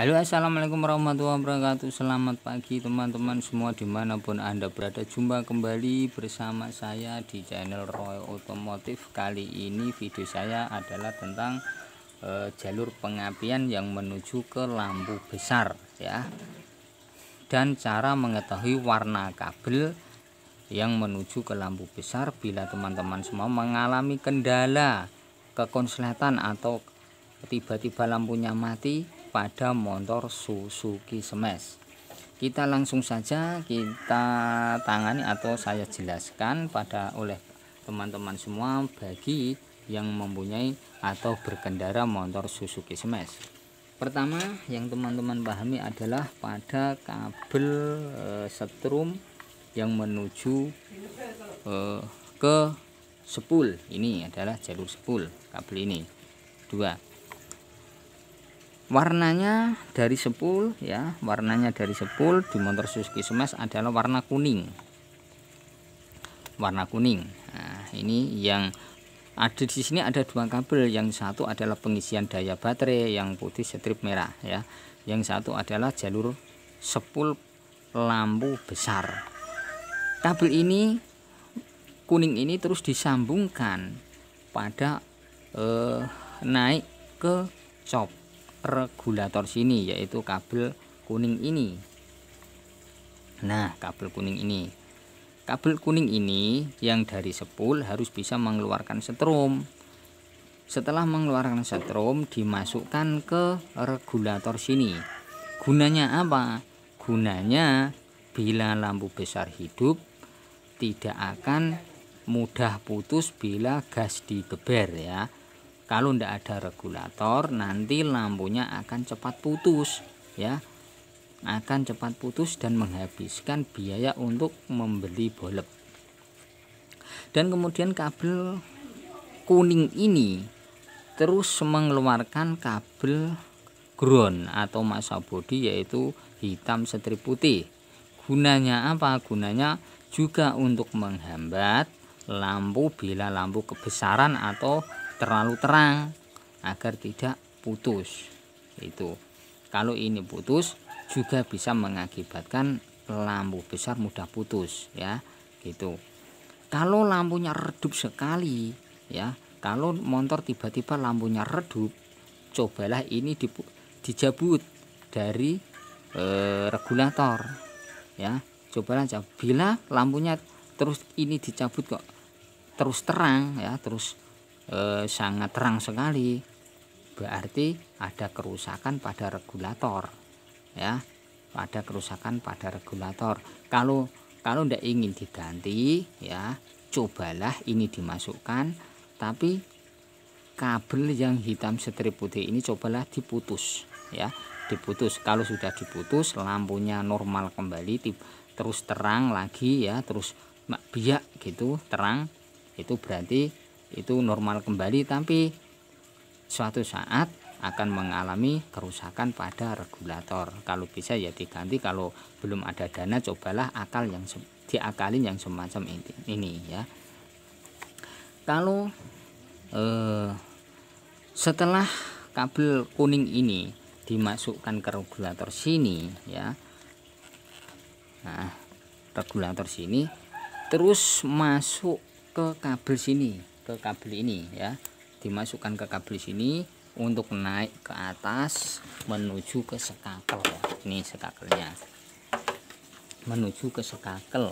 Halo assalamualaikum warahmatullahi wabarakatuh Selamat pagi teman-teman semua dimanapun anda berada Jumpa kembali bersama saya di channel Roy Otomotif Kali ini video saya adalah tentang e, jalur pengapian yang menuju ke lampu besar ya Dan cara mengetahui warna kabel yang menuju ke lampu besar Bila teman-teman semua mengalami kendala kekonsletan atau tiba-tiba lampunya mati pada motor Suzuki Smash kita langsung saja kita tangani atau saya jelaskan pada oleh teman-teman semua bagi yang mempunyai atau berkendara motor Suzuki Smash pertama yang teman-teman pahami adalah pada kabel e, setrum yang menuju e, ke sepul ini adalah jalur sepul kabel ini dua warnanya dari sepul ya warnanya dari sepul di motor Suzuki Smash adalah warna kuning warna kuning nah, ini yang ada di sini ada dua kabel yang satu adalah pengisian daya baterai yang putih strip merah ya yang satu adalah jalur sepul lampu besar kabel ini kuning ini terus disambungkan pada eh, naik ke cop regulator sini yaitu kabel kuning ini nah kabel kuning ini kabel kuning ini yang dari sepul harus bisa mengeluarkan setrum setelah mengeluarkan setrum dimasukkan ke regulator sini gunanya apa gunanya bila lampu besar hidup tidak akan mudah putus bila gas digeber ya kalau tidak ada regulator nanti lampunya akan cepat putus ya akan cepat putus dan menghabiskan biaya untuk membeli bolep dan kemudian kabel kuning ini terus mengeluarkan kabel ground atau masa bodi yaitu hitam setrip putih gunanya apa gunanya juga untuk menghambat lampu bila lampu kebesaran atau terlalu terang agar tidak putus itu kalau ini putus juga bisa mengakibatkan lampu besar mudah putus ya gitu kalau lampunya redup sekali ya kalau motor tiba-tiba lampunya redup cobalah ini di, dijabut dari e, regulator ya cobalah bila lampunya terus ini dicabut kok terus terang ya terus Eh, sangat terang sekali berarti ada kerusakan pada regulator ya pada kerusakan pada regulator kalau kalau tidak ingin diganti ya cobalah ini dimasukkan tapi kabel yang hitam setrip putih ini cobalah diputus ya diputus kalau sudah diputus lampunya normal kembali terus terang lagi ya terus biak gitu terang itu berarti itu normal kembali tapi suatu saat akan mengalami kerusakan pada regulator kalau bisa ya diganti kalau belum ada dana cobalah akal yang diakalin yang semacam ini, ini ya kalau eh, setelah kabel kuning ini dimasukkan ke regulator sini ya nah regulator sini terus masuk ke kabel sini ke kabel ini ya dimasukkan ke kabel sini untuk naik ke atas menuju ke sekakel ya. ini sekakelnya menuju ke sekakel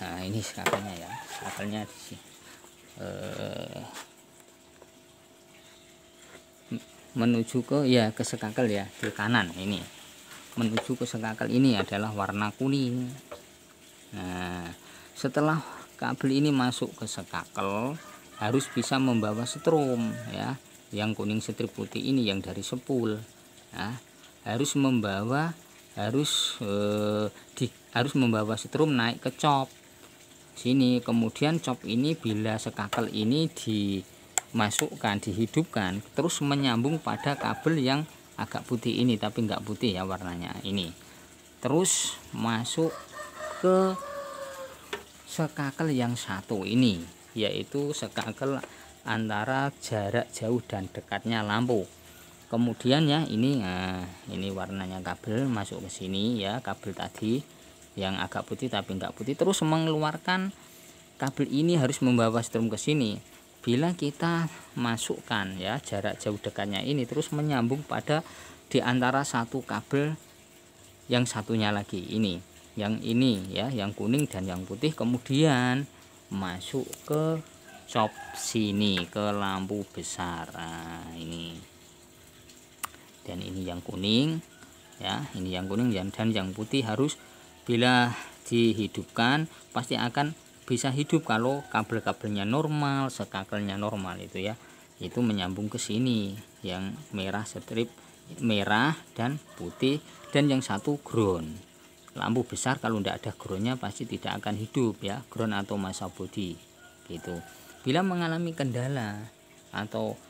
nah ini sekakelnya ya sekakelnya di sini eh, menuju ke ya ke sekakel ya di kanan ini menuju ke sekakel ini adalah warna kuning nah setelah kabel ini masuk ke sekakel harus bisa membawa setrum ya yang kuning strip putih ini yang dari sepul ya. harus membawa harus eh, di, harus membawa setrum naik ke cop sini kemudian cop ini bila sekakel ini dimasukkan dihidupkan terus menyambung pada kabel yang agak putih ini tapi enggak putih ya warnanya ini terus masuk ke sekakel yang satu ini yaitu sekakel antara jarak jauh dan dekatnya lampu kemudian ya ini nah, ini warnanya kabel masuk ke sini ya kabel tadi yang agak putih tapi enggak putih terus mengeluarkan kabel ini harus membawa strom ke sini bila kita masukkan ya jarak jauh dekatnya ini terus menyambung pada di antara satu kabel yang satunya lagi ini yang ini ya yang kuning dan yang putih kemudian masuk ke cop sini ke lampu besar nah, ini dan ini yang kuning ya ini yang kuning dan dan yang putih harus bila dihidupkan pasti akan bisa hidup kalau kabel-kabelnya normal sekakelnya normal itu ya itu menyambung ke sini yang merah strip merah dan putih dan yang satu ground lampu besar kalau tidak ada groundnya pasti tidak akan hidup ya ground atau masa bodi gitu bila mengalami kendala atau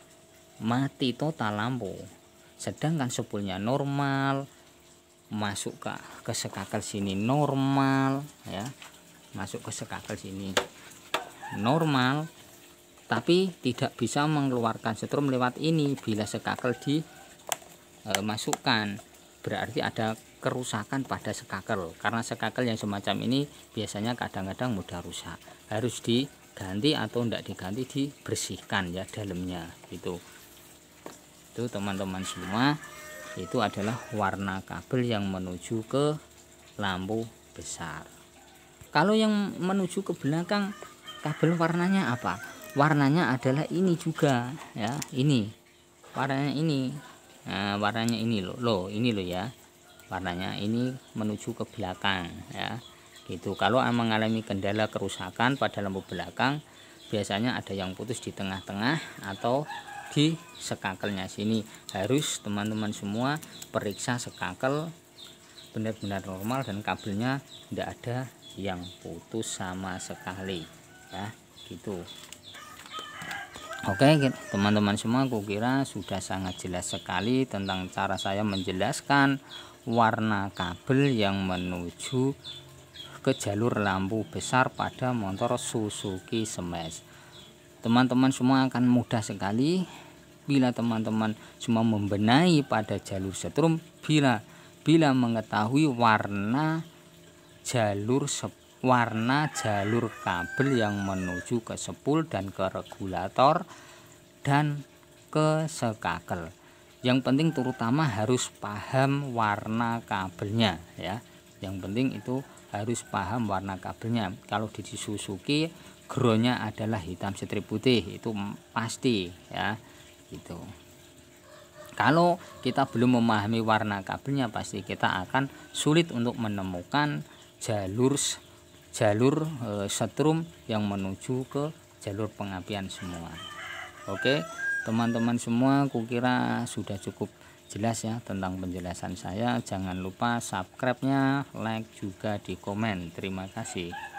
mati total lampu sedangkan sepulnya normal masuk ke ke sekakel sini normal ya masuk ke sekakel sini normal tapi tidak bisa mengeluarkan setrum lewat ini bila sekakel dimasukkan e, berarti ada kerusakan pada sekakel karena sekakel yang semacam ini biasanya kadang-kadang mudah rusak harus diganti atau tidak diganti dibersihkan ya dalamnya itu itu teman-teman semua itu adalah warna kabel yang menuju ke lampu besar kalau yang menuju ke belakang kabel warnanya apa warnanya adalah ini juga ya ini warnanya ini nah, warnanya ini loh loh ini loh ya warnanya ini menuju ke belakang ya gitu kalau mengalami kendala kerusakan pada lampu belakang biasanya ada yang putus di tengah-tengah atau di sekakelnya sini harus teman-teman semua periksa sekakel benar-benar normal dan kabelnya tidak ada yang putus sama sekali ya gitu Oke teman-teman semua aku kira sudah sangat jelas sekali tentang cara saya menjelaskan warna kabel yang menuju ke jalur lampu besar pada motor Suzuki Smash teman-teman semua akan mudah sekali bila teman-teman semua membenahi pada jalur setrum bila bila mengetahui warna jalur sepuluh warna jalur kabel yang menuju ke sepul dan ke regulator dan ke sekakel yang penting terutama harus paham warna kabelnya ya yang penting itu harus paham warna kabelnya kalau di Suzuki groundnya adalah hitam strip putih itu pasti ya gitu kalau kita belum memahami warna kabelnya pasti kita akan sulit untuk menemukan jalur jalur e, setrum yang menuju ke jalur pengapian semua oke teman-teman semua kukira sudah cukup jelas ya tentang penjelasan saya jangan lupa subscribe nya like juga di komen terima kasih